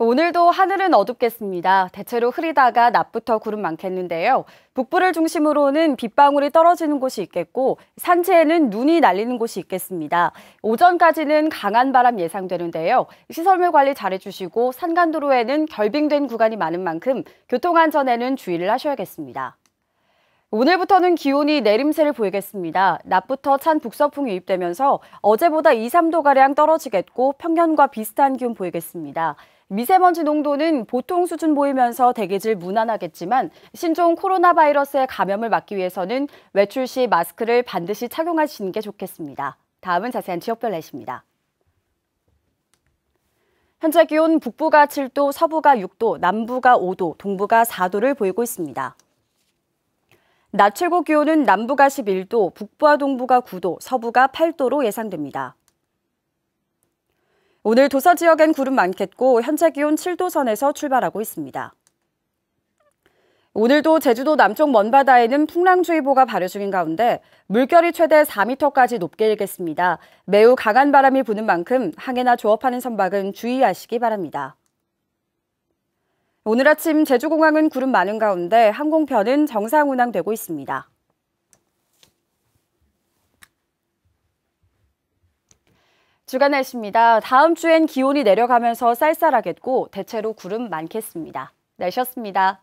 오늘도 하늘은 어둡겠습니다. 대체로 흐리다가 낮부터 구름 많겠는데요. 북부를 중심으로는 빗방울이 떨어지는 곳이 있겠고 산지에는 눈이 날리는 곳이 있겠습니다. 오전까지는 강한 바람 예상되는데요. 시설물 관리 잘해주시고 산간도로에는 결빙된 구간이 많은 만큼 교통안전에는 주의를 하셔야겠습니다. 오늘부터는 기온이 내림세를 보이겠습니다. 낮부터 찬 북서풍이 유입되면서 어제보다 2, 3도가량 떨어지겠고 평년과 비슷한 기온 보이겠습니다. 미세먼지 농도는 보통 수준 보이면서 대기질 무난하겠지만 신종 코로나 바이러스의 감염을 막기 위해서는 외출 시 마스크를 반드시 착용하시는 게 좋겠습니다. 다음은 자세한 지역별 날씨입니다. 현재 기온 북부가 7도, 서부가 6도, 남부가 5도, 동부가 4도를 보이고 있습니다. 낮 최고 기온은 남부가 11도, 북부와 동부가 9도, 서부가 8도로 예상됩니다. 오늘 도서 지역엔 구름 많겠고 현재 기온 7도 선에서 출발하고 있습니다. 오늘도 제주도 남쪽 먼바다에는 풍랑주의보가 발효 중인 가운데 물결이 최대 4m까지 높게 일겠습니다. 매우 강한 바람이 부는 만큼 항해나 조업하는 선박은 주의하시기 바랍니다. 오늘 아침 제주공항은 구름 많은 가운데 항공편은 정상 운항되고 있습니다. 주간 날씨입니다. 다음 주엔 기온이 내려가면서 쌀쌀하겠고 대체로 구름 많겠습니다. 날씨였습니다.